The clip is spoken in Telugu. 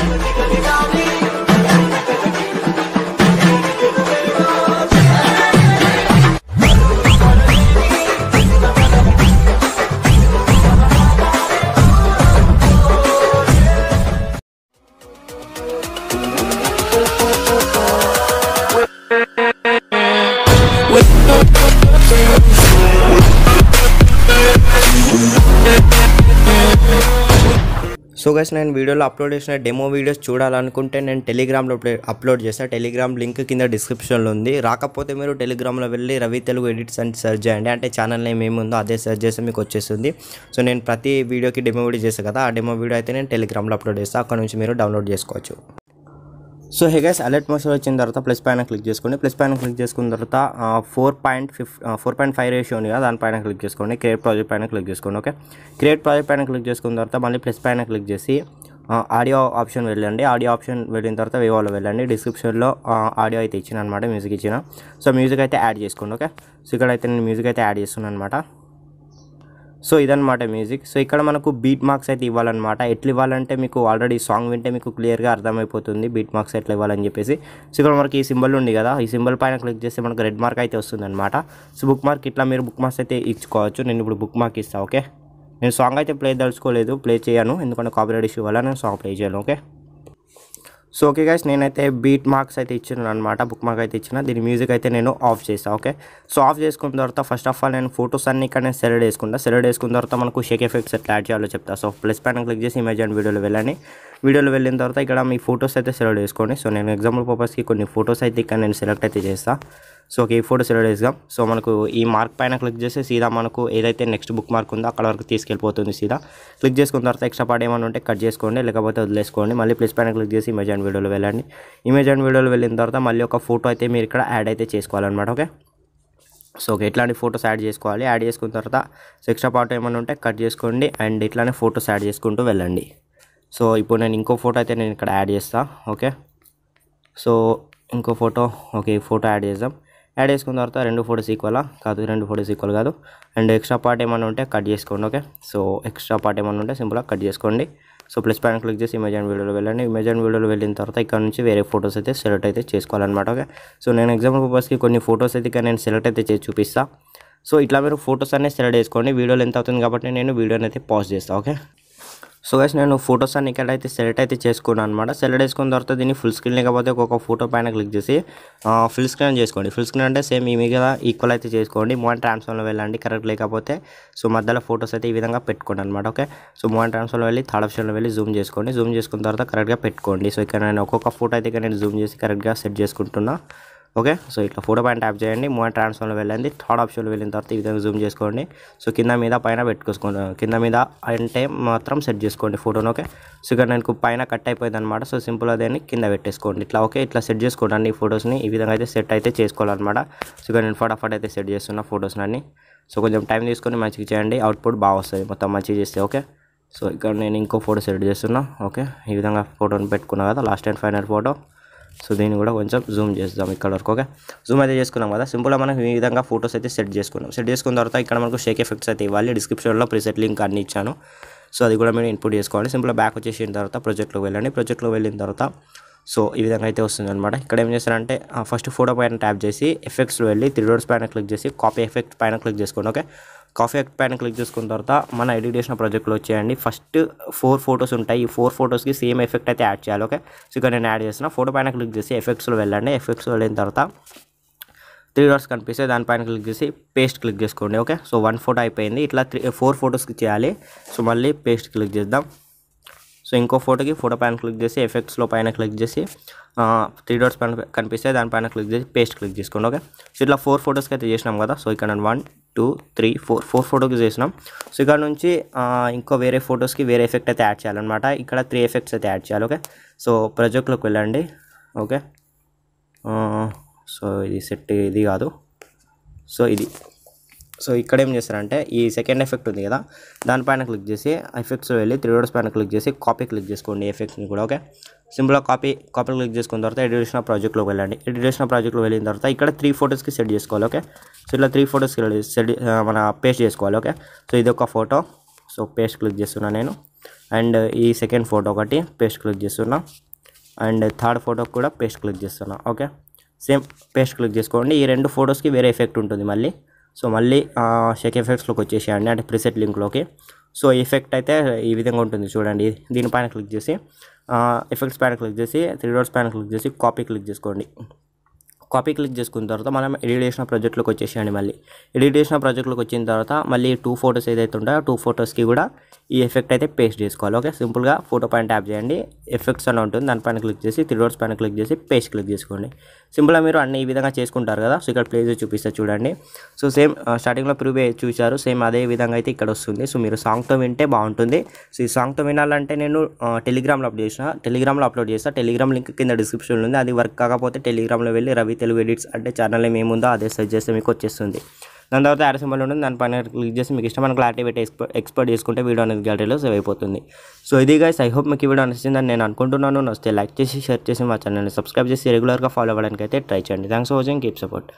Tickle me down. So guys నేను వీడియోలో అప్లోడ్ చేసిన డెమో వీడియోస్ చూడాలనుకుంటే నేను టెలిగ్రామ్లో అప్లోడ్ చేస్తాను టెలిగ్రామ్ లింక్ కింద డిస్క్రిప్షన్లో ఉంది రాకపోతే మీరు టెలిగ్రామ్లో వెళ్ళి రవి తెలుగు ఎడిట్స్ అని సెర్చ్ చేయండి అంటే ఛానల్ నేమ్ ఏముందో అదే సెర్చ్ చేస్తే మీకు వచ్చేస్తుంది సో నేను ప్రతి వీడియోకి డెమో వీడియో చేస్తాను కదా ఆ డెమో వీడియో అయితే నేను టెలిగ్రామ్లో అప్లోడ్ చేస్తాను అక్కడ నుంచి మీరు డౌన్లోడ్ చేసుకోవచ్చు so hey guys alert message వచ్చిన తర్వాత ప్లస్ పైన క్లిక్ చేసుకోండి ప్లస్ పైన క్లిక్ చేసుకున్న తర్వాత ఫోర్ పాయింట్ ఫిఫ్ ఫోర్ పాయింట్ ఫైవ్ రేషియో ఉంది కదా దానిపైన క్లిక్ చేసుకోండి క్రియేట్ ప్రాజెక్ట్ పైన క్లిక్ చేసుకోండి ఓకే క్రియేట్ ప్రాజెక్ట్ పైన క్లిక్ చేసుకున్న తర్వాత మళ్ళీ ప్లస్ పైన క్లిక్ చేసి ఆడియో ఆప్షన్ వెళ్ళండి ఆడియో ఆప్షన్ వెళ్ళిన తర్వాత వివోలో వెళ్ళండి డిస్క్రిప్షన్లో ఆడియో అయితే ఇచ్చిన అనమాట మ్యూజిక్ ఇచ్చిన సో మ్యూజిక్ అయితే యాడ్ చేసుకోండి ఓకే సో అయితే నేను మ్యూజిక్ అయితే యాడ్ చేస్తున్నాను అనమాట సో ఇదనమాట మ్యూజిక్ సో ఇక్కడ మనకు బీట్ మార్క్స్ అయితే ఇవ్వాలన్నమాట ఎట్లా ఇవ్వాలంటే మీకు ఆల్రెడీ సాంగ్ వింటే మీకు క్లియర్గా అర్థమైపోతుంది బీట్ మార్క్స్ ఎట్లా ఇవ్వాలని చెప్పేసి సో ఇక్కడ మనకి ఈ సింబల్ ఉంది కదా ఈ సింబల్ పైన క్లిక్ చేస్తే మనకు రెడ్ మార్క్ అయితే వస్తుందన్నమాట సో బుక్ మార్క్ ఇట్లా మీరు బుక్ మార్క్స్ అయితే ఇచ్చుకోవచ్చు నేను ఇప్పుడు బుక్ మార్క్ ఇస్తాను ఓకే నేను సాంగ్ అయితే ప్లే దలుచుకోలేదు ప్లే చేయను ఎందుకంటే కాపీరైట్ ఇష్యూ వల్ల నేను సాంగ్ ప్లే చేయను ఓకే సో ఓకే గైస్ నేనైతే బీట్ మార్క్స్ అయితే ఇచ్చిన అనమాట బుక్ మార్క్ అయితే ఇచ్చిన దీని మ్యూజిక్ అయితే నేను ఆఫ్ చేస్తాను ఓకే సో ఆఫ్ చేసుకున్న తర్వాత ఫస్ట్ ఆఫ్ ఆల్ నేను ఫోటోస్ అన్ని ఇక్కడ నేను సెలెక్ట్ చేసుకుంటా సెలెక్ట్ చేసుకున్న తర్వాత మనకు షేక్ ఎఫెక్ట్స్ ఎట్లా యాడ్ చేయాలో చెప్తా సో ప్లస్ పైన క్లిక్ చేసి ఇమేజ్ అండ్ వీడియోలో వెళ్ళండి వీడియోలో వెళ్ళిన తర్వాత ఇక్కడ మీ ఫొటోస్ అయితే సెలెక్ట్ చేసుకోండి సో నేను ఎగ్జాంపుల్ పర్పస్కి కొన్ని ఫోటోస్ అయితే ఇక్కడ నేను సెలెక్ట్ అయితే చేస్తాను సో ఈ ఫోటో సెలెక్ట్ చేద్దాం సో మనకు ఈ మార్క్ పైన క్లిక్ చేస్తే సీదా మనకు ఏదైతే నెక్స్ట్ బుక్ మార్క్ ఉందో అక్కడ వరకు తీసుకెళ్ళిపోతుంది సీదా క్లిక్ చేసుకున్న తర్వాత ఎక్స్ట్రా పార్ట్ ఏమైనా ఉంటే కట్ చేసుకోండి లేకపోతే వదిలేసుకోండి మళ్ళీ ప్లస్ పైన క్లిక్ చేసి ఇమేజ్ అండ్ వీడియోలో వెళ్ళండి ఇమేజ్ అండ్ వీడియోలో వెళ్ళిన తర్వాత మళ్ళీ ఒక ఫోటో అయితే మీరు ఇక్కడ యాడ్ అయితే చేసుకోవాలన్నమాట ఓకే సో ఇట్లాంటి ఫొటోస్ యాడ్ చేసుకోవాలి యాడ్ చేసుకున్న తర్వాత ఎక్స్ట్రా పార్ట్ ఏమైనా ఉంటే కట్ చేసుకోండి అండ్ ఇట్లానే ఫొటోస్ యాడ్ చేసుకుంటూ వెళ్ళండి సో ఇప్పుడు నేను ఇంకో ఫోటో అయితే నేను ఇక్కడ యాడ్ చేస్తాను ఓకే సో ఇంకో ఫోటో ఓకే ఫోటో యాడ్ చేద్దాం యాడ్ చేసుకున్న తర్వాత రెండు ఫోటోస్ ఈక్వలా కాదు రెండు ఫోటోస్ ఈక్వల్ కాదు అండ్ ఎక్స్ట్రా పార్ట్ ఏమైనా ఉంటే కట్ చేసుకోండి ఓకే సో ఎక్స్ట్రా పార్ట్ ఏమైనా ఉంటే సింపుల్గా కట్ చేసుకోండి సో ప్లస్ పాయింట్ క్లిక్ చేసి ఇమేజ్ అండ్ వీడియోలో వెళ్ళండి ఇమేజ్ అండ్ వీడియోలో వెళ్ళిన తర్వాత ఇక్కడ నుంచి వేరే ఫోటోస్ అయితే సెలెక్ట్ అయితే చేసుకోవాలన్నమాట ఓకే సో నేను ఎగ్జాంపుల్ పర్పస్కి కొన్ని ఫోటోస్ అయితే ఇక్కడ నేను సెలెక్ట్ అయితే చేసి చూపిస్తాను సో ఇట్లా మీరు ఫొటోస్ అనేది సెలెక్ట్ చేసుకోండి వీడియోలు ఎంత అవుతుంది కాబట్టి నేను వీడియోని అయితే పాజ్ చేస్తాను ఓకే సో గైస్ నేను ఫొటోస్ అన్ని ఇక్కడ అయితే సెలెక్ట్ అయితే చేసుకున్నాను అనమాట సెలెక్ట్ చేసుకున్న తర్వాత దీన్ని ఫుల్ స్క్రీన్ లేకపోతే ఒక్కొక్క ఫోటో పైన క్లిక్ చేసి ఫుల్ స్క్రీన్ చేసుకోండి ఫుల్ స్క్రీన్ అంటే సేమ్ ఈ ఈక్వల్ అయితే చేసుకోండి మోన్ ట్రాన్స్ఫర్లో వెళ్ళండి కరెక్ట్ లేకపోతే సో మధ్యలో ఫొటోస్ అయితే ఈ విధంగా పెట్టుకోండి అనమాట ఓకే సో మోన్ ట్రాన్స్ఫర్లో వెళ్ళి థర్డ్ ఆప్షన్లో వెళ్ళి జూమ్ చేసుకోండి జూమ్ చేసుకున్న తర్వాత కరెక్ట్గా పెట్టుకోండి సో ఇక్కడ నేను ఒక్కొక్క ఫోటో అయితే ఇక్కడ నేను జూమ్ చేసి కరెక్ట్గా సెట్ చేసుకుంటున్నా ఓకే సో ఇట్లా ఫోటో పైన ట్యాప్ చేయండి మూమెంట్ ట్రాన్స్ఫర్లో వెళ్ళండి థర్డ్ ఆప్షన్లో వెళ్ళిన తర్వాత ఈ విధంగా జూమ్ చేసుకోండి సో కింద మీద పైన పెట్టుకోసుకోండి కింద మీద అంటే మాత్రం సెట్ చేసుకోండి ఫోటోను ఓకే సో ఇక్కడ నేను పైన కట్ అయిపోయింది అనమాట సో సింపుల్ అదేని కింద పెట్టేసుకోండి ఇట్లా ఓకే ఇట్లా సెట్ చేసుకోండి అన్ని ఫొటోస్ని ఈ విధంగా అయితే సెట్ అయితే చేసుకోవాలన్నమాట సో ఇక్కడ నేను ఫటాఫట్ అయితే సెట్ చేస్తున్నా ఫొటోస్ని అన్ని సో కొంచెం టైం తీసుకొని మంచిగా చేయండి అవుట్పుట్ బాగా వస్తుంది మొత్తం మంచిగా చేస్తే ఓకే సో ఇక్కడ నేను ఇంకో ఫోటో సెట్ చేస్తున్నా ఓకే ఈ విధంగా ఫోటోని పెట్టుకున్నా కదా last and final photo so దీన్ని కూడా కొంచెం జూమ్ చేద్దాం ఇక్కడ వరకు ఓకే జూమ్ అయితే చేసుకున్నాం కదా సింపుల్గా మనం ఈ విధంగా ఫొటోస్ అయితే సెట్ చేసుకున్నాం సెట్ చేసుకున్న తర్వాత ఇక్కడ మనకు షేక్ ఎఫెక్ట్స్ అయితే ఇవ్వాలి డిస్క్రిప్షన్లో ప్రిసెట్ లింక్ అన్ని ఇచ్చాను సో అది కూడా మీరు ఇన్పుట్ చేసుకోవాలి సింపుల్గా బ్యాక్ వచ్చేసిన తర్వాత ప్రొజెక్ట్లో వెళ్ళండి ప్రొజెక్ట్లో వెళ్ళిన తర్వాత సో ఈ విధంగా అయితే వస్తుంది అనమాట ఇక్కడ ఏం చేస్తారంటే ఫస్ట్ ఫోటో పైన ట్యాప్ చేసి ఎఫెక్ట్స్లో వెళ్ళి త్రీ డోర్స్ పైన క్లిక్ చేసి కాపీ ఎఫెక్ట్ పైన క్లిక్ చేసుకోండి ఓకే కాఫీ యాక్ట్ పైన క్లిక్ చేసుకున్న తర్వాత మన ఎడిట్ చేసిన ప్రాజెక్ట్లో వచ్చేయండి ఫస్ట్ ఫోర్ ఫొటోస్ ఉంటాయి ఈ ఫోర్ ఫొటోస్కి సేమ్ ఎఫెక్ట్ అయితే యాడ్ చేయాలి ఓకే సో ఇక్కడ నేను యాడ్ చేసిన ఫోటో పైన క్లిక్ చేసి ఎఫెక్ట్స్లో వెళ్ళండి ఎఫెక్ట్స్ వెళ్ళిన తర్వాత త్రీ డాట్స్ కనిపిస్తే దానిపైన క్లిక్ చేసి పేస్ట్ క్లిక్ చేసుకోండి ఓకే సో వన్ ఫోటో అయిపోయింది ఇట్లా త్రీ ఫోర్ ఫొటోస్కి చేయాలి సో మళ్ళీ పేస్ట్ క్లిక్ చేద్దాం సో ఇంకో ఫోటోకి ఫోటో పైన క్లిక్ చేసి ఎఫెక్ట్స్లో పైన క్లిక్ చేసి త్రీ డాట్స్ పైన కనిపిస్తే దానిపైన క్లిక్ చేసి పేస్ట్ క్లిక్ చేసుకోండి ఓకే సో ఇట్లా ఫోర్ ఫోటోస్కి అయితే చేసినాం కదా సో ఇక్కడ one two three four four ఫోటోకి చేసినాం సో ఇక్కడ నుంచి ఇంకో వేరే ఫొటోస్కి వేరే ఎఫెక్ట్ అయితే యాడ్ చేయాలన్నమాట ఇక్కడ త్రీ ఎఫెక్ట్స్ అయితే యాడ్ చేయాలి ఓకే సో ప్రొజెక్ట్లోకి వెళ్ళండి ఓకే సో ఇది సెట్ ఇది కాదు సో ఇది సో ఇక్కడ ఏం చేస్తారంటే ఈ సెకండ్ ఎఫెక్ట్ ఉంది కదా దానిపైన క్లిక్ చేసి ఎఫెక్ట్స్ వెళ్ళి త్రీ డోర్స్ పైన క్లిక్ చేసి కాపీ క్లిక్ చేసుకోండి ఎఫెక్ట్ని కూడా ఓకే సింపుల్గా కాపీ కాపీ క్లిక్ చేసుకున్న తర్వాత ఎడ్యుకేషన్ ప్రాజెక్ట్లోకి వెళ్ళండి ఎడ్యుకేషన్ ప్రాజెక్ట్లో వెళ్ళిన తర్వాత ఇక్కడ త్రీ ఫోటోస్కి సెట్ చేసుకోవాలి ఓకే సో ఇలా త్రీ ఫోటోస్కి సెట్ మన పేస్ట్ చేసుకోవాలి ఓకే సో ఇది ఒక ఫోటో సో పేస్ట్ క్లిక్ చేస్తున్నా నేను అండ్ ఈ సెకండ్ ఫోటో ఒకటి పేస్ట్ క్లిక్ చేస్తున్నా అండ్ థర్డ్ ఫోటో కూడా పేస్ట్ క్లిక్ చేస్తున్నా ఓకే సేమ్ పేస్ట్ క్లిక్ చేసుకోండి ఈ రెండు ఫొటోస్కి వేరే ఎఫెక్ట్ ఉంటుంది మళ్ళీ సో మళ్ళీ షేక్ ఎఫెక్ట్స్లోకి వచ్చేసేయండి అంటే ప్రిసెట్ లింక్లోకి సో ఎఫెక్ట్ అయితే ఈ విధంగా ఉంటుంది చూడండి దీనిపైన క్లిక్ చేసి ఎఫెక్ట్స్ పైన క్లిక్ చేసి త్రీ డోర్స్ పైన క్లిక్ చేసి కాపీ క్లిక్ చేసుకోండి కాపీ క్లిక్ చేసుకున్న తర్వాత మనం ఎడిట్ చేసిన ప్రాజెక్ట్లోకి వచ్చేసేయండి మళ్ళీ ఎడిట్ చేసిన వచ్చిన తర్వాత మళ్ళీ టూ ఫొటోస్ ఏదైతే ఉంటాయో టూ ఫొటోస్కి కూడా ఈ ఎఫెక్ట్ అయితే పేస్ట్ చేసుకోవాలి ఓకే సింపుల్గా ఫోటో పైన ట్యాప్ చేయండి ఎఫెక్ట్స్ అని ఉంటుంది దానిపైన క్లిక్ చేసి త్రీ డోర్స్ పైన క్లిక్ చేసి పేస్ట్ క్లిక్ చేసుకోండి సింపుల్గా మీరు అన్ని ఈ విధంగా చేసుకుంటారు కదా సో ఇక్కడ ప్లేస్ చూపిస్తే చూడండి సో సేమ్ స్టార్టింగ్లో ప్రివ్యూ చూశారు సేమ్ అదే విధంగా అయితే ఇక్కడ వస్తుంది సో మీరు సాంగ్తో వింటే బాగుంటుంది సో ఈ సాంగ్తో వినాలంటే నేను టెలిగ్రామ్లో uh, అప్లోడ్ చేసిన టెలిగ్రామ్లో అప్లోడ్ చేస్తాను టెలిగ్రామ్ లింక్ కింద డిస్క్రిప్షన్లో ఉంది అది వర్క్ కాకపోతే టెలిగ్రామ్లో వెళ్ళి రవి తెలుగు ఎడిట్స్ అంటే ఛానల్ ఏమేముందో అదే సెర్చ్ చేస్తే మీకు వచ్చేస్తుంది దాని తర్వాత యాడ్ సింబల్ ఉంటుంది దాని పైన క్లిక్ చేసి మీకు ఇష్టమైన క్లారిటీ పెట్టి ఎక్స్పర్ట్ ఎక్స్పర్ట్ చేసుకుంటే వీడియో అనేది గ్యాలరీలో సేవ్ అయిపోతుంది సో ఇది గైస్ ఐ హోప్ మీకు ఈ వీడియో నచ్చిందని నేను అనుకుంటున్నాను నచ్చితే లైక్ చేసి షేర్ చేసి మా ఛానల్ని సబ్స్క్రైబ్ చేసి రెగ్యులర్గా ఫాలో అవ్వడానికి అయితే ట్రై చేయండి thanks for watching keep support